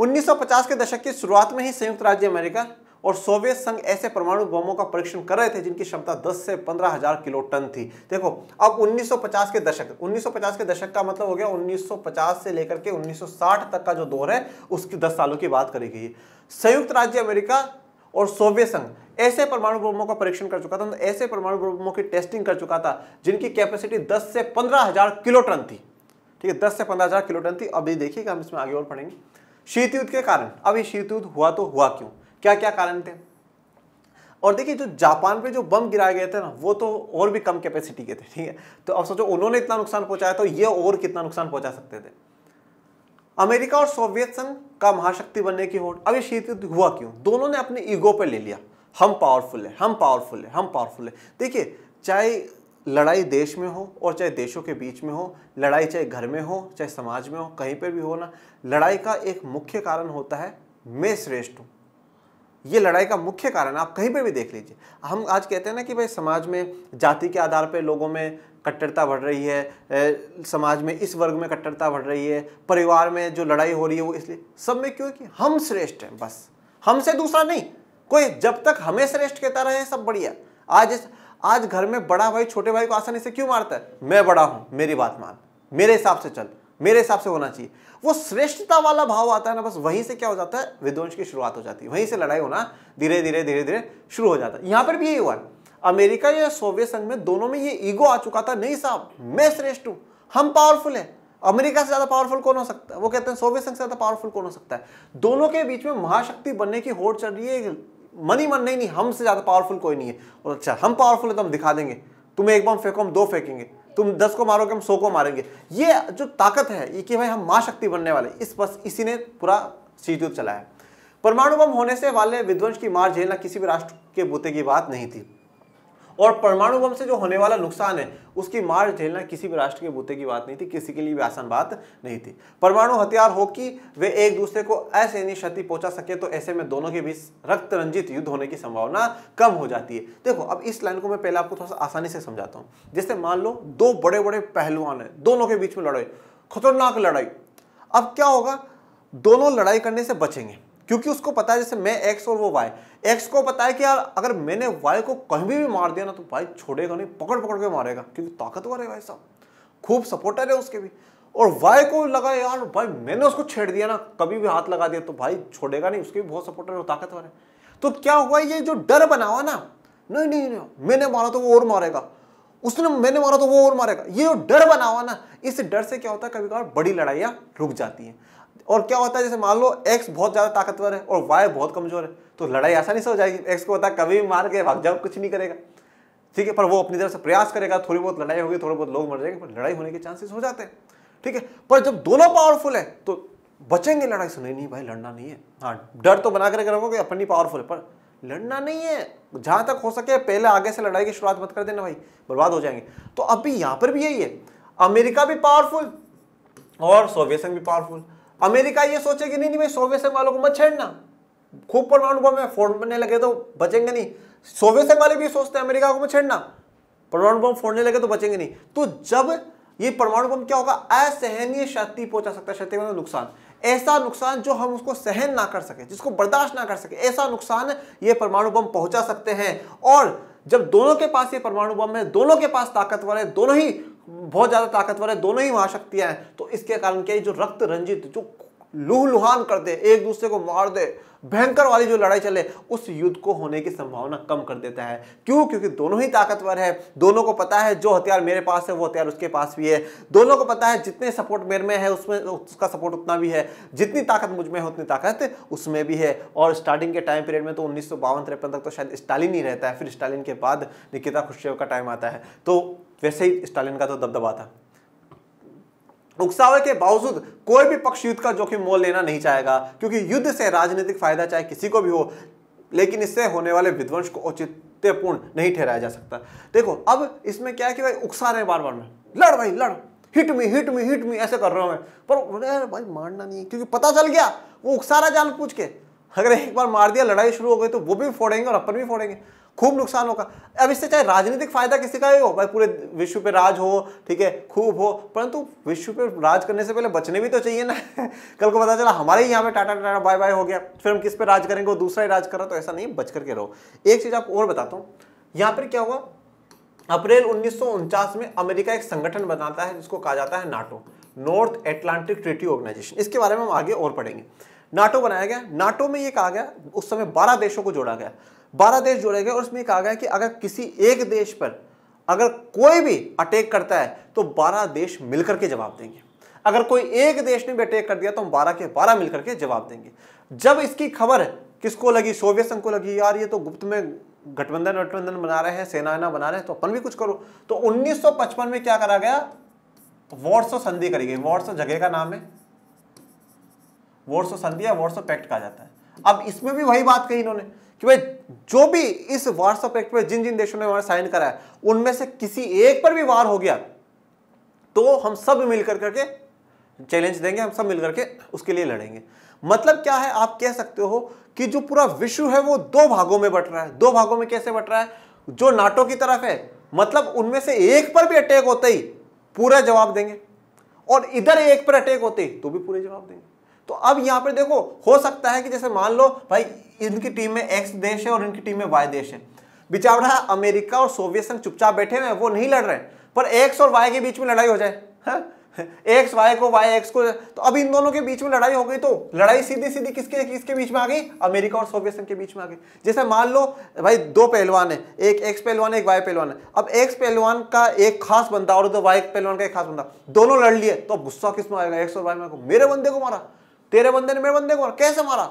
1950 के दशक की शुरुआत में ही संयुक्त राज्य अमेरिका और सोवियत संघ ऐसे परमाणु बमों का परीक्षण कर रहे थे जिनकी क्षमता 10 से पंद्रह हजार किलो टन थी देखो अब 1950 के दशक 1950 के दशक का मतलब हो गया 1950 से लेकर के 1960 तक का जो दौर है उसकी 10 सालों की बात करी गई संयुक्त राज्य अमेरिका और सोवियत संघ ऐसे परमाणु बमों का परीक्षण कर चुका था ऐसे परमाणु बमों की टेस्टिंग कर चुका था जिनकी कैपेसिटी दस से पंद्रह किलो टन थी ठीक है दस से पंद्रह किलो टन थी अभी देखिएगा हम इसमें आगे और पढ़ेंगे शीतयुद्ध के कारण अब ये शीतयुद्ध हुआ तो हुआ क्यों क्या क्या कारण थे और देखिए जो जापान पे जो बम गिराए गए थे ना वो तो और भी कम कैपेसिटी के थे ठीक है तो अब सोचो उन्होंने इतना नुकसान पहुंचाया तो ये और कितना नुकसान पहुंचा सकते थे अमेरिका और सोवियत संघ का महाशक्ति बनने की होड़ अब ये शीत युद्ध हुआ क्यों दोनों ने अपने ईगो पर ले लिया हम पावरफुल है हम पावरफुल है हम पावरफुल है देखिए चाहे लड़ाई देश में हो और चाहे देशों के बीच में हो लड़ाई चाहे घर में हो चाहे समाज में हो कहीं पर भी हो ना लड़ाई का एक मुख्य कारण होता है मैं श्रेष्ठ हूँ ये लड़ाई का मुख्य कारण आप कहीं पर भी देख लीजिए हम आज कहते हैं ना कि भाई समाज में जाति के आधार पर लोगों में कट्टरता बढ़ रही है समाज में इस वर्ग में कट्टरता बढ़ रही है परिवार में जो लड़ाई हो रही है वो इसलिए सब में क्योंकि हम श्रेष्ठ हैं बस हमसे दूसरा नहीं कोई जब तक हमें श्रेष्ठ कहता रहे सब बढ़िया आज आज घर में बड़ा भाई छोटे भाई को आसानी से क्यों मारता है मैं बड़ा हूं मेरी बात मान मेरे हिसाब से चल मेरे हिसाब से होना चाहिए वो श्रेष्ठता वाला भाव आता है ना बस वहीं से क्या हो जाता है विध्वंस की शुरुआत हो जाती है वहीं से लड़ाई होना धीरे धीरे धीरे धीरे शुरू हो जाता है यहां पर भी यही हुआ अमेरिका या सोवियत संघ में दोनों में ये ईगो आ चुका था नहीं साहब मैं श्रेष्ठ हूं हम पावरफुल है अमेरिका से ज्यादा पावरफुल कौन हो सकता है वो कहते हैं सोवियत संघ से ज्यादा पावरफुल कौन हो सकता है दोनों के बीच में महाशक्ति बनने की होड़ चल रही है मनी मन नहीं नहीं हमसे ज़्यादा पावरफुल कोई नहीं है और अच्छा हम पावरफुल है तो हम दिखा देंगे तुम्हें एक बम फेंको हम दो फेंकेंगे तुम दस को मारोगे हम सौ को मारेंगे ये जो ताकत है ये कि भाई हम माँ शक्ति बनने वाले इस बस इसी ने पूरा सीट चलाया परमाणु बम होने से वाले विध्वंस की मार झेलना किसी भी राष्ट्र के बूते की बात नहीं थी और परमाणु बम से जो होने वाला नुकसान है उसकी मार झेलना किसी भी राष्ट्र के बूते की बात नहीं थी किसी के लिए भी आसान बात नहीं थी परमाणु हथियार हो कि वे एक दूसरे को ऐसे नहीं क्षति पहुंचा सके तो ऐसे में दोनों के बीच रक्त रंजित युद्ध होने की संभावना कम हो जाती है देखो अब इस लाइन को मैं पहले आपको थोड़ा सा आसानी से समझाता हूँ जैसे मान लो दो बड़े बड़े पहलवान है दोनों के बीच में लड़ाई खतरनाक लड़ाई अब क्या होगा दोनों लड़ाई करने से बचेंगे क्योंकि उसको पता है जैसे मैं एक्स और वो वाई एक्स को पता है कि यार अगर मैंने वाई को कहीं भी, भी मार दिया ना तो भाई छोड़ेगा नहीं पकड़ पकड़ के मारेगा क्योंकि ताकतवर है भाई साहब खूब सपोर्टर है उसके भी और वाई को लगा यार भाई मैंने उसको छेड़ दिया ना कभी भी हाथ लगा दिया तो भाई छोड़ेगा नहीं उसके भी बहुत सपोर्टर है ताकतवर है तो क्या हुआ ये जो डर बना हुआ ना नहीं नहीं नहीं मैंने मारा तो वो और मारेगा उसने मैंने मारा तो वो और मारेगा ये जो डर बना हुआ ना इस डर से क्या होता है कभी कभार बड़ी लड़ाइयाँ रुक जाती हैं और क्या होता है जैसे मान लो एक्स बहुत ज़्यादा ताकतवर है और वाई बहुत कमज़ोर है तो लड़ाई आसानी से हो जाएगी एक्स को होता है कभी भी मार के भाग जाओ कुछ नहीं करेगा ठीक है पर वो अपनी तरफ से प्रयास करेगा थोड़ी बहुत लड़ाई होगी थोड़े बहुत लोग मर जाएंगे पर लड़ाई होने के चांसेस हो जाते हैं ठीक है पर जब दोनों पावरफुल है तो बचेंगे लड़ाई सुनी नहीं भाई लड़ना नहीं है हाँ डर तो बना करके रखोगे अपनी पावरफुल है पर लड़ना नहीं है जहां तक हो सके पहले आगे से लड़ाई की शुरुआत मत कर देना भाई बर्बाद हो जाएंगे तो अभी यहां पर भी यही है अमेरिका भी पावरफुल और सोवियत संघ भी पावरफुल अमेरिका ये सोचे कि नहीं नहीं भाई सोवियत संघ वालों को मत छेड़ना खूब परमाणु बम फोड़ने लगे तो बचेंगे नहीं सोवियत संघ वाले भी सोचते हैं अमेरिका को मत छेड़ना परमाणु बम फोड़ने लगे तो बचेंगे नहीं तो जब ये परमाणु बम क्या होगा असहनीय क्षति पहुंचा सकता है क्षति मतलब नुकसान ऐसा नुकसान जो हम उसको सहन ना कर सके जिसको बर्दाश्त ना कर सके ऐसा नुकसान ये परमाणु बम पहुंचा सकते हैं और जब दोनों के पास ये परमाणु बम है दोनों के पास ताकतवर है दोनों ही बहुत ज़्यादा ताकतवर है दोनों ही महाशक्तियाँ हैं तो इसके कारण क्या जो रक्त रंजित जो लूह लुहान कर दे एक दूसरे को मार दे भयंकर वाली जो लड़ाई चले उस युद्ध को होने की संभावना कम कर देता है क्यों क्योंकि दोनों ही ताकतवर है दोनों को पता है जो हथियार मेरे पास है वो हथियार उसके पास भी है दोनों को पता है जितने सपोर्ट मेरे में है उसमें उसका सपोर्ट उतना भी है जितनी ताकत मुझ में है उतनी ताकत उसमें भी है और स्टार्टिंग के टाइम पीरियड में तो उन्नीस सौ तक तो शायद स्टालिन ही रहता है फिर स्टालिन के बाद निकिता खुशेव का टाइम आता है तो वैसे ही स्टालिन का तो दबदबा था उकसावे के बावजूद कोई भी पक्ष युद्ध का जोखिम मोल लेना नहीं चाहेगा क्योंकि युद्ध से राजनीतिक फायदा चाहे किसी को भी हो लेकिन इससे होने वाले विध्वंस को औचित्यपूर्ण नहीं ठहराया जा सकता देखो अब इसमें क्या है कि भाई उकसा रहे बार बार में लड़ भाई लड़ hit me hit me hit me ऐसे कर रहा हूं मैं पर भाई मारना नहीं है क्योंकि पता चल गया वो उकसा रहा जान पूछ के अगर एक बार मार दिया लड़ाई शुरू हो गई तो वो भी फोड़ेंगे और अपन भी फोड़ेंगे खूब नुकसान होगा अब इससे चाहे राजनीतिक फायदा किसी का ही हो भाई पूरे विश्व पे राज हो ठीक है खूब हो परंतु विश्व पे राज करने से पहले बचने भी तो चाहिए ना कल को पता चला हमारे ही यहाँ पे टाटा टाटा बाय बाय हो गया फिर हम किस पे राज करेंगे वो दूसरा ही राज कर रहा तो ऐसा नहीं बच करके रहो एक चीज़ आपको और बताता हूँ यहाँ पर क्या हुआ अप्रैल उन्नीस में अमेरिका एक संगठन बनाता है जिसको कहा जाता है NATO North Atlantic Treaty Organisation इसके बारे में हम आगे और पढ़ेंगे नाटो बनाया गया नाटो में ये कहा गया उस समय बारह देशों को जोड़ा गया बारह देश जोड़े गए और उसमें कहा गया कि अगर किसी एक देश पर अगर कोई भी अटैक करता है तो बारह देश मिलकर के जवाब देंगे अगर कोई एक देश ने भी अटैक कर दिया तो हम बारह के बारह मिलकर के जवाब देंगे जब इसकी खबर किसको लगी सोवियत संघ को लगी यार ये तो गुप्त में गठबंधन गठबंधन बना रहे हैं सेना ना बना रहे हैं तो अपन भी कुछ करो तो 1955 में क्या करा गया तो वॉर्सो संधि करी गई वॉर्सो जगह का नाम है वॉर्सो संधि या वॉर्सो पैक्ट कहा जाता है अब इसमें भी वही बात कही इन्होंने कि भाई जो भी इस व्हाट्सअप एक्ट पर जिन जिन देशों ने हमारा साइन करा है उनमें से किसी एक पर भी वार हो गया तो हम सब मिलकर करके चैलेंज देंगे हम सब मिलकर के उसके लिए लड़ेंगे मतलब क्या है आप कह सकते हो कि जो पूरा विश्व है वो दो भागों में बट रहा है दो भागों में कैसे बट रहा है जो नाटो की तरफ है मतलब उनमें से एक पर भी अटैक होते ही पूरा जवाब देंगे और इधर एक पर अटैक होते ही तो भी पूरे जवाब देंगे तो अब यहां पर देखो हो सकता है कि जैसे मान लो भाई इनकी टीम में एक्स देश है और इनकी टीम में वाई देश है बिचावड़ा अमेरिका और सोवियत संघ चुपचाप बैठे हुए हैं वो नहीं लड़ रहे पर एक्स और वाई के बीच में लड़ाई हो जाए एक्स हाँ? वाई को वाई एक्स को तो अब इन दोनों के बीच में लड़ाई हो गई तो लड़ाई सीधी सीधी किसके किसके बीच में आ गई अमेरिका और सोवियत संघ के बीच में आ गई जैसे मान लो भाई दो पहलवान है एक एक्स पहलवान है एक वाई पहलवान है अब एक्स पहलवान का एक खास बंदा और दो वाई पहलवान का एक खास बंदा दोनों लड़ लिए तो गुस्सा किस में आएगा एक्स और वाई में मेरे बंदे को मारा तेरे बंदे ने मेरे बंदे को मारा कैसे मारा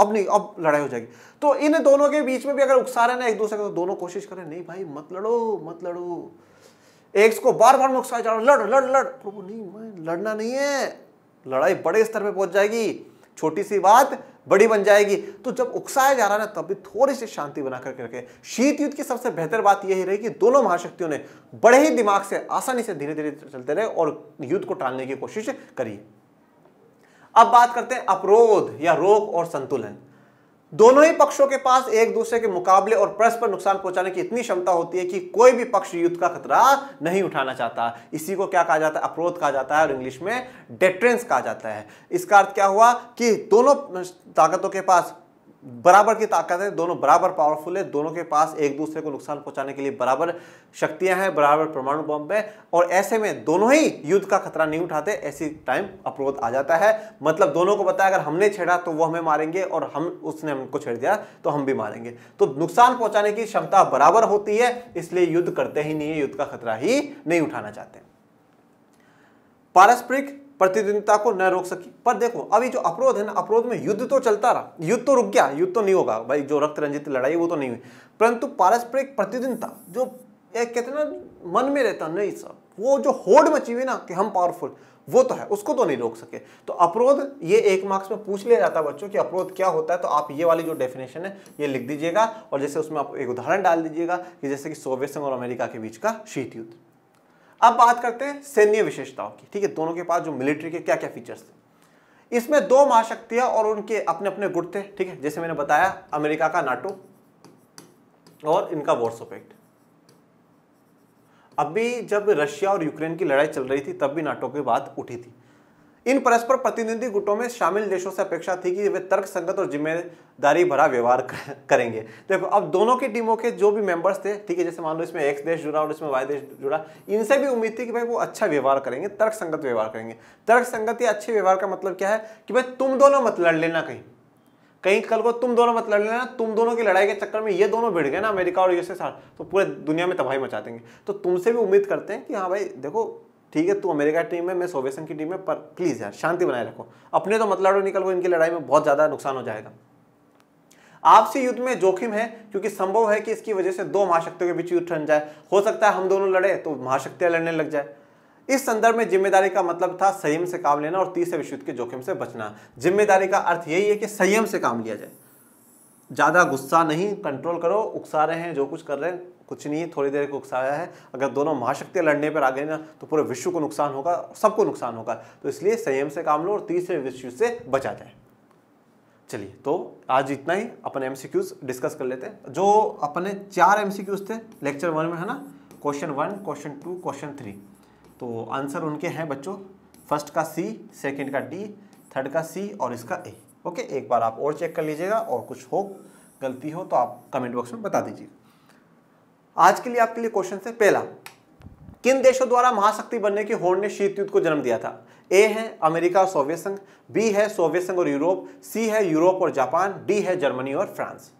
अब नहीं अब लड़ाई हो जाएगी तो इन दोनों के बीच में भी अगर उकसा रहे ना एक दूसरे को तो दोनों कोशिश करें नहीं भाई मत लड़ो मत लड़ो एक को बार बार मैं उकसाए जा रहा लड़ लड़ लड़ प्रभु तो नहीं मैं लड़ना नहीं है लड़ाई बड़े स्तर पर पहुंच जाएगी छोटी सी बात बड़ी बन जाएगी तो जब उकसाया जा रहा है ना तभी थोड़ी सी शांति बना करके रखें शीत युद्ध की सबसे बेहतर बात यही रही कि दोनों महाशक्तियों ने बड़े ही दिमाग से आसानी से धीरे धीरे चलते रहे और युद्ध को टालने की कोशिश करी अब बात करते हैं अपरोध या रोग और संतुलन दोनों ही पक्षों के पास एक दूसरे के मुकाबले और परस्पर नुकसान पहुंचाने की इतनी क्षमता होती है कि कोई भी पक्ष युद्ध का खतरा नहीं उठाना चाहता इसी को क्या कहा जाता है अपरोध कहा जाता है और इंग्लिश में डेट्रेंस कहा जाता है इसका अर्थ क्या हुआ कि दोनों ताकतों के पास बराबर की ताकत है दोनों बराबर पावरफुल है दोनों के पास एक दूसरे को नुकसान पहुंचाने के लिए बराबर शक्तियां हैं बराबर परमाणु बम्ब है और ऐसे में दोनों ही युद्ध का खतरा नहीं उठाते ऐसी टाइम अपरोध आ जाता है मतलब दोनों को बताया अगर हमने छेड़ा तो वो हमें मारेंगे और हम उसने हमको छेड़ दिया तो हम भी मारेंगे तो नुकसान पहुंचाने की क्षमता बराबर होती है इसलिए युद्ध करते ही नहीं है युद्ध का खतरा ही नहीं उठाना चाहते पारस्परिक प्रतिद्वंदता को न रोक सकी पर देखो अभी जो अपरोध है ना अपरोध में युद्ध तो चलता रहा युद्ध तो रुक गया युद्ध तो नहीं होगा भाई जो रक्त रंजित लड़ाई वो तो नहीं हुई परंतु पारस्परिक प्रतिद्वंदता जो एक कहते ना मन में रहता नहीं सर वो जो होड़ मची हुई ना कि हम पावरफुल वो तो है उसको तो नहीं रोक सके तो अपरोध ये एक मार्क्स में पूछ लिया जाता है बच्चों कि अपरोध क्या होता है तो आप ये वाली जो डेफिनेशन है ये लिख दीजिएगा और जैसे उसमें आप एक उदाहरण डाल दीजिएगा कि जैसे कि सोवियत संघ और अमेरिका के बीच का शीत युद्ध अब बात करते हैं सैन्य विशेषताओं की ठीक है दोनों के पास जो मिलिट्री के क्या क्या फीचर्स थे इसमें दो महाशक्तियां और उनके अपने अपने गुट थे ठीक है जैसे मैंने बताया अमेरिका का नाटो और इनका वॉर्सो अभी जब रशिया और यूक्रेन की लड़ाई चल रही थी तब भी नाटो की बात उठी थी इन परस्पर प्रतिनिधि गुटों में शामिल देशों से अपेक्षा थी कि वे तर्क संगत और जिम्मेदारी भरा व्यवहार करेंगे देखो अब दोनों की टीमों के जो भी मेंबर्स थे ठीक है जैसे मान लो इसमें एक्स देश जुड़ा और इसमें वाई देश जुड़ा इनसे भी उम्मीद थी कि भाई वो अच्छा व्यवहार करेंगे तर्क संगत व्यवहार करेंगे तर्क संगत या अच्छे व्यवहार का मतलब क्या है कि भाई तुम दोनों मत लड़ लेना कहीं कहीं कल को तुम दोनों मत लड़ लेना तुम दोनों की लड़ाई के चक्कर में ये दोनों भिड़ गए ना अमेरिका और यूएसए साथ तो पूरे दुनिया में तबाही मचा देंगे तो तुमसे भी उम्मीद करते हैं कि हाँ भाई देखो ठीक है तू अमेरिका टीम में मैं सोवेसन की टीम में पर प्लीज़ यार शांति बनाए रखो अपने तो मत लड़ो निकल वो इनकी लड़ाई में बहुत ज़्यादा नुकसान हो जाएगा आपसी युद्ध में जोखिम है क्योंकि संभव है कि इसकी वजह से दो महाशक्तियों के बीच युद्ध ठन जाए हो सकता है हम दोनों लड़े तो महाशक्तियां लड़ने लग जाए इस संदर्भ में जिम्मेदारी का मतलब था संयम से काम लेना और तीसरे विश्व युद्ध के जोखिम से बचना जिम्मेदारी का अर्थ यही है कि संयम से काम लिया जाए ज़्यादा गुस्सा नहीं कंट्रोल करो उकसा रहे हैं जो कुछ कर रहे हैं कुछ नहीं है थोड़ी देर को उकसाया है अगर दोनों महाशक्तियाँ लड़ने पर आ गए ना तो पूरे विश्व को नुकसान होगा सबको नुकसान होगा तो इसलिए संयम से काम लो और तीसरे विश्व से बचा जाए चलिए तो आज इतना ही अपन एम डिस्कस कर लेते हैं जो अपने चार एम थे लेक्चर वन में है ना question one question two question three तो आंसर उनके हैं बच्चों फर्स्ट का सी सेकेंड का डी थर्ड का सी और इसका ए ओके एक बार आप और चेक कर लीजिएगा और कुछ हो गलती हो तो आप कमेंट बॉक्स में बता दीजिएगा आज के लिए आपके लिए क्वेश्चन है पहला किन देशों द्वारा महाशक्ति बनने की होड़ ने शीत युद्ध को जन्म दिया था ए है अमेरिका और सोवियत संघ बी है सोवियत संघ और यूरोप सी है यूरोप और जापान डी है जर्मनी और फ्रांस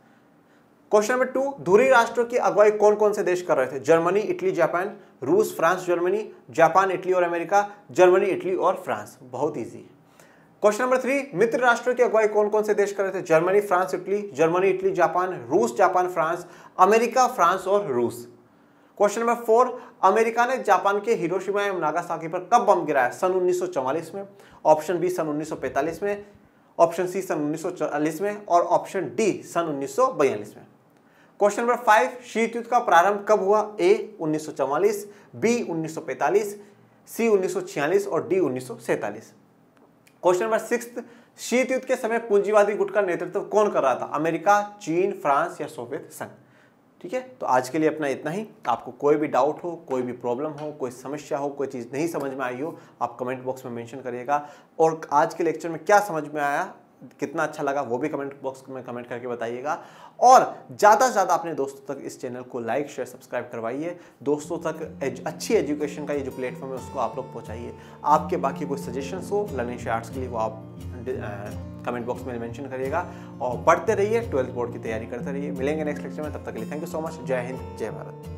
क्वेश्चन नंबर टू धुरी राष्ट्रों की अगुवाई कौन कौन से देश कर रहे थे जर्मनी इटली जापान रूस फ्रांस जर्मनी जापान इटली और अमेरिका जर्मनी इटली और फ्रांस बहुत ईजी है क्वेश्चन नंबर थ्री मित्र राष्ट्रों की अगुवाई कौन कौन से देश कर रहे थे Germany France Italy Germany Italy Japan रूस जापान फ्रांस अमेरिका फ्रांस और रूस क्वेश्चन नंबर फोर अमेरिका ने जापान के हिरोशिमा एवं नागासाकी पर कब बम गिराया सन 1944 में ऑप्शन बी सन 1945 में ऑप्शन सी सन 1940 में और ऑप्शन डी सन 1942 में क्वेश्चन नंबर फाइव शीत युद्ध का प्रारंभ कब हुआ ए 1944 बी 1945 सी 1946 और डी उन्नीस क्वेश्चन नंबर सिक्स शीत युद्ध के समय पूंजीवादी गुट का नेतृत्व कौन कर रहा था अमेरिका चीन फ्रांस या सोवियत संघ ठीक है तो आज के लिए अपना इतना ही आपको कोई भी डाउट हो कोई भी प्रॉब्लम हो कोई समस्या हो कोई चीज़ नहीं समझ में आई हो आप कमेंट बॉक्स में मेंशन करिएगा और आज के लेक्चर में क्या समझ में आया कितना अच्छा लगा वो भी कमेंट बॉक्स में कमेंट करके बताइएगा और ज़्यादा से ज़्यादा अपने दोस्तों तक इस चैनल को लाइक शेयर सब्सक्राइब करवाइए दोस्तों तक एज, अच्छी एजुकेशन का ये जो प्लेटफॉर्म है उसको आप लोग पहुँचाइए आपके बाकी कोई सजेशंस हो लर्निंग शेयर्स के लिए वो आप कमेंट बॉक्स में मैंशन करिएगा और पढ़ते रहिए ट्वेल्थ बोर्ड की तैयारी करते रहिए मिलेंगे नेक्स्ट लेक्चर में तब तक के लिए थैंक यू सो मच जय हिंद जय भारत